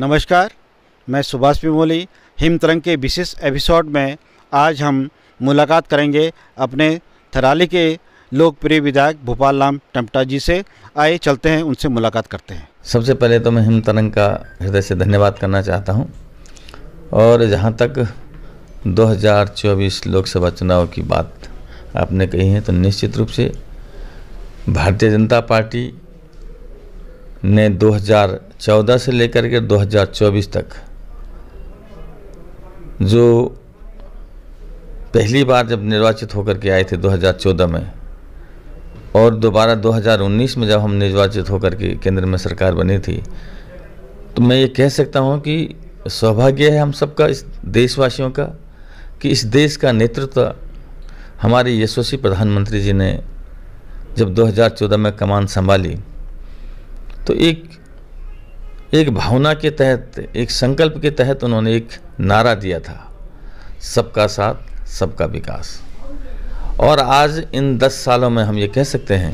नमस्कार मैं सुभाष पिमोली हिमतरंग के विशेष एपिसोड में आज हम मुलाकात करेंगे अपने थराली के लोकप्रिय विधायक भोपाल राम टमटा जी से आए चलते हैं उनसे मुलाकात करते हैं सबसे पहले तो मैं हिमतरंग का हृदय से धन्यवाद करना चाहता हूँ और जहाँ तक 2024 लोकसभा चुनाव की बात आपने कही है तो निश्चित रूप से भारतीय जनता पार्टी ने हजार 2014 से लेकर के 2024 तक जो पहली बार जब निर्वाचित होकर के आए थे 2014 में और दोबारा 2019 में जब हम निर्वाचित होकर के केंद्र में सरकार बनी थी तो मैं ये कह सकता हूँ कि सौभाग्य है हम सबका इस देशवासियों का कि इस देश का नेतृत्व हमारे यशस्वी प्रधानमंत्री जी ने जब 2014 में कमान संभाली तो एक एक भावना के तहत एक संकल्प के तहत उन्होंने एक नारा दिया था सबका साथ सबका विकास और आज इन दस सालों में हम ये कह सकते हैं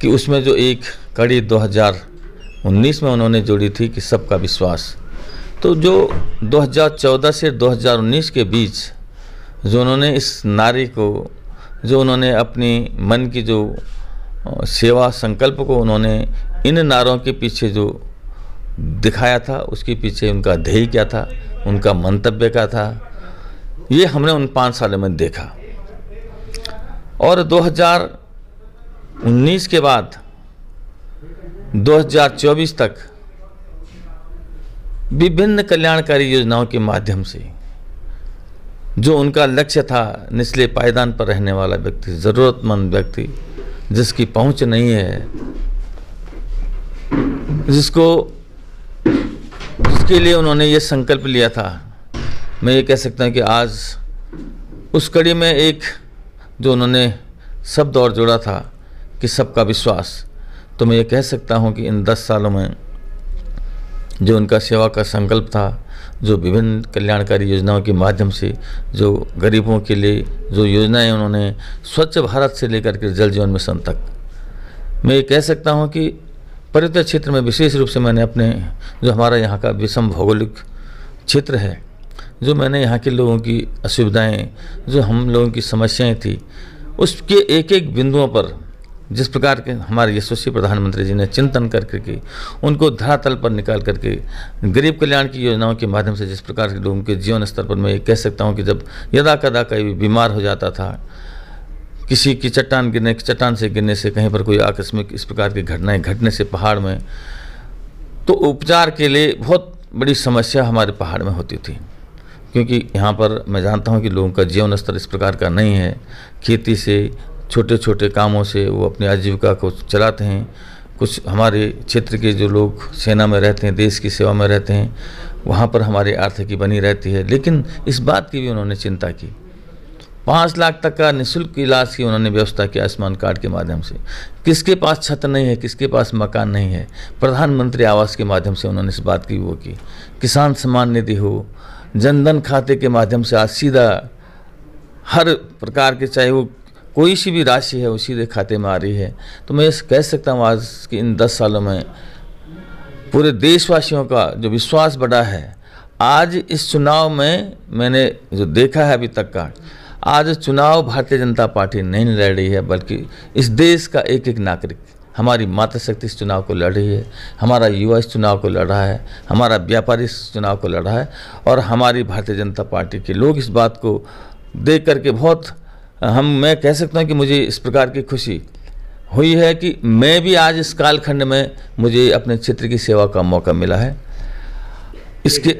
कि उसमें जो एक कड़ी 2019 में उन्होंने जोड़ी थी कि सबका विश्वास तो जो 2014 से 2019 के बीच जो उन्होंने इस नारी को जो उन्होंने अपनी मन की जो सेवा संकल्प को उन्होंने इन नारों के पीछे जो दिखाया था उसके पीछे उनका ध्येय क्या था उनका मंतव्य क्या था ये हमने उन पाँच सालों में देखा और 2019 के बाद 2024 तक विभिन्न कल्याणकारी योजनाओं के माध्यम से जो उनका लक्ष्य था निचले पायदान पर रहने वाला व्यक्ति ज़रूरतमंद व्यक्ति जिसकी पहुंच नहीं है जिसको जिसके लिए उन्होंने ये संकल्प लिया था मैं ये कह सकता हूँ कि आज उस कड़ी में एक जो उन्होंने शब्द और जोड़ा था कि सबका विश्वास तो मैं ये कह सकता हूँ कि इन दस सालों में जो उनका सेवा का संकल्प था जो विभिन्न कल्याणकारी योजनाओं के माध्यम से जो गरीबों के लिए जो योजनाएं उन्होंने स्वच्छ भारत से लेकर के जल जीवन मिशन तक मैं ये कह सकता हूँ कि पर्यटन क्षेत्र में विशेष रूप से मैंने अपने जो हमारा यहाँ का विषम भौगोलिक क्षेत्र है जो मैंने यहाँ के लोगों की असुविधाएं जो हम लोगों की समस्याएं थी उसके एक एक बिंदुओं पर जिस प्रकार के हमारे यशस्वी प्रधानमंत्री जी ने चिंतन कर करके उनको धरातल पर निकाल करके गरीब कल्याण की योजनाओं के माध्यम से जिस प्रकार के लोगों के जीवन स्तर पर मैं ये कह सकता हूँ कि जब यदा कदा कभी बीमार हो जाता था किसी की चट्टान गिरने चट्टान से गिरने से कहीं पर कोई आकस्मिक इस प्रकार की घटनाएं घटने से पहाड़ में तो उपचार के लिए बहुत बड़ी समस्या हमारे पहाड़ में होती थी क्योंकि यहाँ पर मैं जानता हूँ कि लोगों का जीवन स्तर इस प्रकार का नहीं है खेती से छोटे छोटे कामों से वो अपनी आजीविका को चलाते हैं कुछ हमारे क्षेत्र के जो लोग सेना में रहते हैं देश की सेवा में रहते हैं वहाँ पर हमारी आर्थिकी बनी रहती है लेकिन इस बात की भी उन्होंने चिंता की पाँच लाख तक का निःशुल्क इलाज की उन्होंने व्यवस्था किया आयुष्मान कार्ड के माध्यम से किसके पास छत नहीं है किसके पास मकान नहीं है प्रधानमंत्री आवास के माध्यम से उन्होंने इस बात की वो की किसान सम्मान निधि हो जनधन खाते के माध्यम से आज सीधा हर प्रकार के चाहे वो कोई सी भी राशि है वो सीधे खाते में आ रही है तो मैं कह सकता हूँ आज के इन दस सालों में पूरे देशवासियों का जो विश्वास बढ़ा है आज इस चुनाव में मैंने जो देखा है अभी तक का आज चुनाव भारतीय जनता पार्टी नहीं लड़ रही है बल्कि इस देश का एक एक नागरिक हमारी मातृशक्ति इस चुनाव को लड़ रही है हमारा युवा इस चुनाव को लड़ रहा है हमारा व्यापारी इस चुनाव को लड़ रहा है और हमारी भारतीय जनता पार्टी के लोग इस बात को देख करके बहुत हम मैं कह सकता हूँ कि मुझे इस प्रकार की खुशी हुई है कि मैं भी आज इस कालखंड में मुझे अपने क्षेत्र की सेवा का मौका मिला है इसके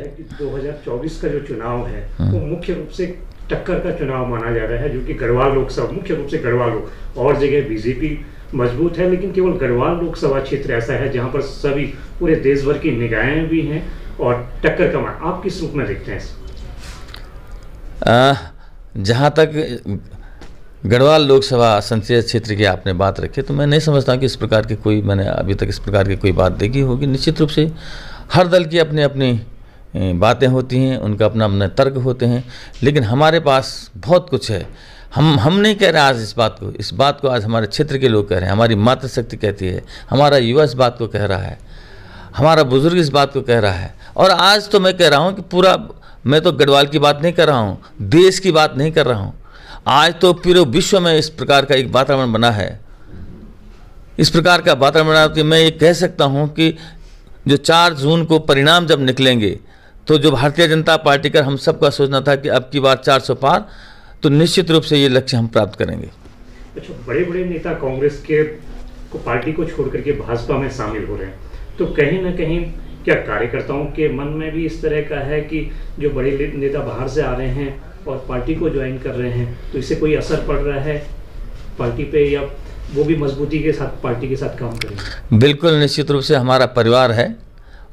चौबीस का जो चुनाव है हाँ। वो मुख्य रूप से टक्कर का चुनाव माना जा रहा है जो कि गढ़वाल लोकसभा मुख्य रूप से गढ़वाल लोक और जगह बीजेपी मजबूत है लेकिन केवल गढ़वाल लोकसभा क्षेत्र ऐसा है जहां पर सभी पूरे देश भर की निगाहें भी हैं और टक्कर का मान आप किस रूप में देखते हैं जहाँ तक गढ़वाल लोकसभा संसदीय क्षेत्र की आपने बात रखी तो मैं नहीं समझता कि इस प्रकार की कोई मैंने अभी तक इस प्रकार की कोई बात देखी होगी निश्चित रूप से हर दल की अपनी अपनी बातें होती हैं उनका अपना अपना तर्क होते हैं लेकिन हमारे पास बहुत कुछ है हम हम नहीं कह रहे आज इस बात को इस बात को आज हमारे क्षेत्र के लोग कह रहे हैं हमारी मातृशक्ति कहती है हमारा युवा इस बात को कह रहा है हमारा बुजुर्ग इस बात को कह रहा है और आज तो मैं कह रहा हूँ कि पूरा मैं तो गढ़वाल की बात नहीं कर रहा हूँ देश की बात नहीं कर रहा हूँ आज तो पूरे विश्व में इस प्रकार का एक वातावरण बना है इस प्रकार का वातावरण बना कि मैं ये कह सकता हूँ कि जो चार जून को परिणाम जब निकलेंगे तो जो भारतीय जनता पार्टी का हम सबका सोचना था कि अब की बार सौ पार तो निश्चित रूप से ये लक्ष्य हम प्राप्त करेंगे अच्छा बड़े बड़े नेता कांग्रेस के को पार्टी को छोड़ करके भाजपा में शामिल हो रहे हैं तो कहीं ना कहीं क्या कार्यकर्ताओं के मन में भी इस तरह का है कि जो बड़े नेता बाहर से आ रहे हैं और पार्टी को ज्वाइन कर रहे हैं तो इससे कोई असर पड़ रहा है पार्टी पे या वो भी मजबूती के साथ पार्टी के साथ काम करें बिल्कुल निश्चित रूप से हमारा परिवार है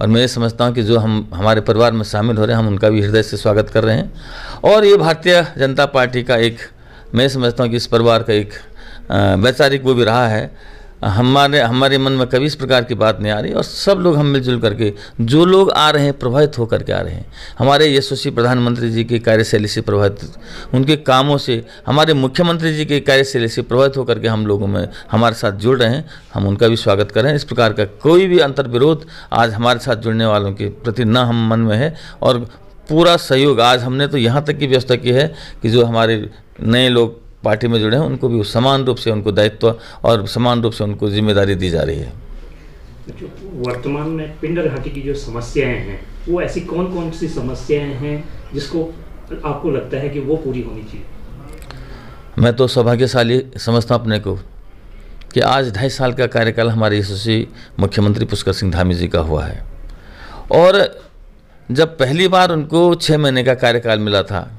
और मैं ये समझता हूँ कि जो हम हमारे परिवार में शामिल हो रहे हैं हम उनका भी हृदय से स्वागत कर रहे हैं और ये भारतीय जनता पार्टी का एक मैं समझता हूँ कि इस परिवार का एक वैचारिक वो भी रहा है हमारे हमारे मन में कभी इस प्रकार की बात नहीं आ रही और सब लोग हम मिलजुल करके जो लोग आ रहे हैं प्रभावित होकर के आ रहे हैं हमारे यशस्वी प्रधानमंत्री जी की कार्यशैली से प्रभावित उनके कामों से हमारे मुख्यमंत्री जी की कार्यशैली से प्रभावित होकर के हम लोगों में हमारे साथ जुड़ रहे हैं हम उनका भी स्वागत करें इस प्रकार का कोई भी अंतर्विरोध आज हमारे साथ जुड़ने वालों के प्रति न हम मन में है और पूरा सहयोग आज हमने तो यहाँ तक की व्यवस्था की है कि जो हमारे नए लोग पार्टी में जुड़े हैं उनको भी समान रूप से उनको दायित्व और समान रूप से उनको जिम्मेदारी दी जा रही है तो वर्तमान में पिंडर घाटी की जो समस्याएं हैं वो ऐसी कौन कौन सी समस्याएं हैं जिसको आपको लगता है कि वो पूरी होनी चाहिए मैं तो सौभाग्यशाली समझता अपने को कि आज ढाई साल का कार्यकाल हमारे यशस्वी मुख्यमंत्री पुष्कर सिंह धामी जी का हुआ है और जब पहली बार उनको छः महीने का कार्यकाल मिला था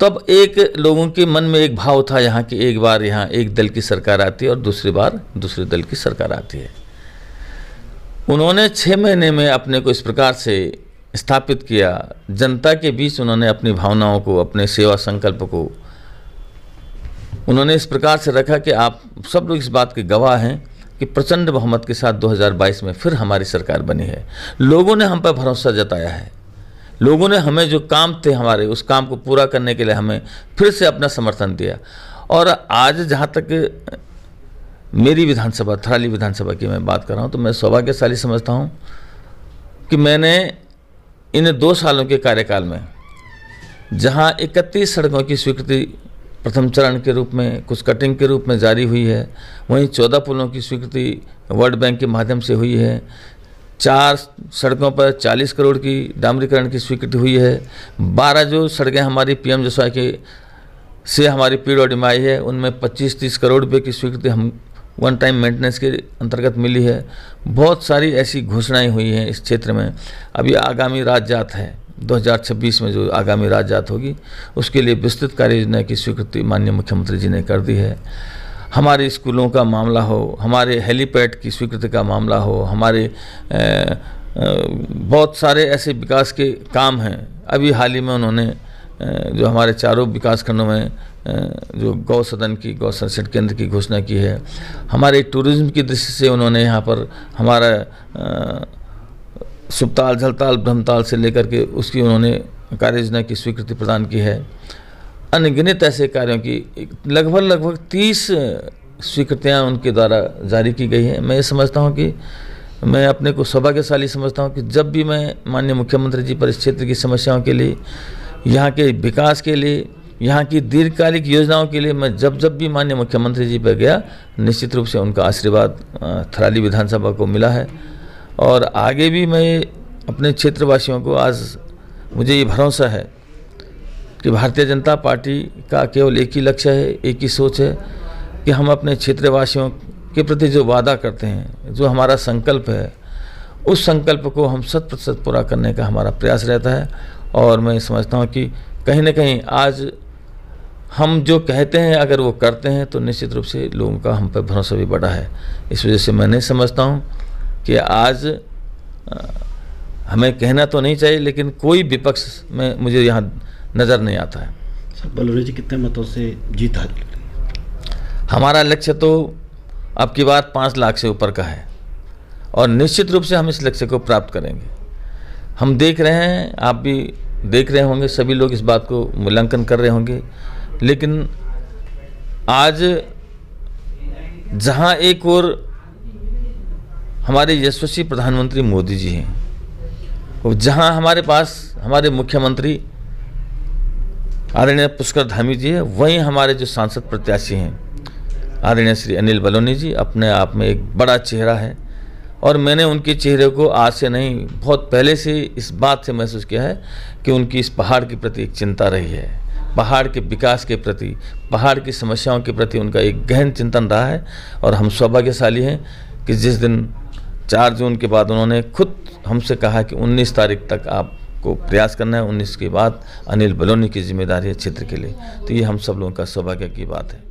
तब एक लोगों के मन में एक भाव था यहाँ कि एक बार यहाँ एक दल की सरकार आती है और दूसरी बार दूसरे दल की सरकार आती है उन्होंने छः महीने में अपने को इस प्रकार से स्थापित किया जनता के बीच उन्होंने अपनी भावनाओं को अपने सेवा संकल्प को उन्होंने इस प्रकार से रखा कि आप सब लोग इस बात के गवाह हैं कि प्रचंड बहुमत के साथ 2022 में फिर हमारी सरकार बनी है लोगों ने हम पर भरोसा जताया है लोगों ने हमें जो काम थे हमारे उस काम को पूरा करने के लिए हमें फिर से अपना समर्थन दिया और आज जहाँ तक मेरी विधानसभा थराली विधानसभा की मैं बात कर रहा हूँ तो मैं सौभाग्यशाली समझता हूँ कि मैंने इन दो सालों के कार्यकाल में जहाँ इकतीस सड़कों की स्वीकृति प्रथम चरण के रूप में कुछ कटिंग के रूप में जारी हुई है वहीं चौदह पुलों की स्वीकृति वर्ल्ड बैंक के माध्यम से हुई है चार सड़कों पर 40 करोड़ की डामरीकरण की स्वीकृति हुई है बारह जो सड़कें हमारी पीएम जसवा के से हमारी पीड़ और डिमाई है उनमें 25-30 करोड़ रुपये की स्वीकृति हम वन टाइम मेंटेनेंस के अंतर्गत मिली है बहुत सारी ऐसी घोषणाएं हुई हैं इस क्षेत्र में अभी आगामी राजजात है 2026 में जो आगामी राजजात होगी उसके लिए विस्तृत कार्य योजना की स्वीकृति माननीय मुख्यमंत्री जी ने कर दी है हमारे स्कूलों का मामला हो हमारे हेलीपैड की स्वीकृति का मामला हो हमारे ए, ए, बहुत सारे ऐसे विकास के काम हैं अभी हाल ही में उन्होंने जो हमारे चारों विकास खंडों में जो गौ सदन की गौ संरक्षण केंद्र की घोषणा की है हमारे टूरिज्म की दृष्टि से उन्होंने यहाँ पर हमारा सुपताल झलताल ब्रह्मताल से लेकर के उसकी उन्होंने कार्य योजना की स्वीकृति प्रदान की है अनगिनत ऐसे कार्यों की लगभग लगभग तीस स्वीकृतियाँ उनके द्वारा जारी की गई हैं मैं ये समझता हूँ कि मैं अपने को सौभाग्यशाली समझता हूँ कि जब भी मैं माननीय मुख्यमंत्री जी पर इस क्षेत्र की समस्याओं के लिए यहाँ के विकास के लिए यहाँ की दीर्घकालिक योजनाओं के लिए मैं जब जब भी माननीय मुख्यमंत्री जी पर गया निश्चित रूप से उनका आशीर्वाद थराली विधानसभा को मिला है और आगे भी मैं अपने क्षेत्रवासियों को आज मुझे ये भरोसा है कि भारतीय जनता पार्टी का केवल एक ही लक्ष्य है एक ही सोच है कि हम अपने क्षेत्रवासियों के प्रति जो वादा करते हैं जो हमारा संकल्प है उस संकल्प को हम शत प्रतिशत पूरा करने का हमारा प्रयास रहता है और मैं समझता हूँ कि कहीं ना कहीं आज हम जो कहते हैं अगर वो करते हैं तो निश्चित रूप से लोगों का हम पर भरोसा भी बढ़ा है इस वजह से मैं नहीं समझता हूँ कि आज हमें कहना तो नहीं चाहिए लेकिन कोई विपक्ष में मुझे यहाँ नज़र नहीं आता है सर बलौरी जी कितने मतों से जीत हासिल हमारा लक्ष्य तो अब की बार पाँच लाख से ऊपर का है और निश्चित रूप से हम इस लक्ष्य को प्राप्त करेंगे हम देख रहे हैं आप भी देख रहे होंगे सभी लोग इस बात को मूल्यांकन कर रहे होंगे लेकिन आज जहां एक और हमारे यशस्वी प्रधानमंत्री मोदी जी हैं जहां हमारे पास हमारे मुख्यमंत्री आदरणीय पुष्कर धामी जी है वहीं हमारे जो सांसद प्रत्याशी हैं आदरणीय श्री अनिल बलोनी जी अपने आप में एक बड़ा चेहरा है और मैंने उनके चेहरे को आज से नहीं बहुत पहले से इस बात से महसूस किया है कि उनकी इस पहाड़ के प्रति एक चिंता रही है पहाड़ के विकास के प्रति पहाड़ की समस्याओं के प्रति उनका एक गहन चिंतन रहा है और हम सौभाग्यशाली हैं कि जिस दिन चार जून के बाद उन्होंने खुद हमसे कहा कि 19 तारीख तक आप को प्रयास करना है उन्नीस के बाद अनिल बलोनी की जिम्मेदारी है क्षेत्र के लिए तो ये हम सब लोगों का सौभाग्य की बात है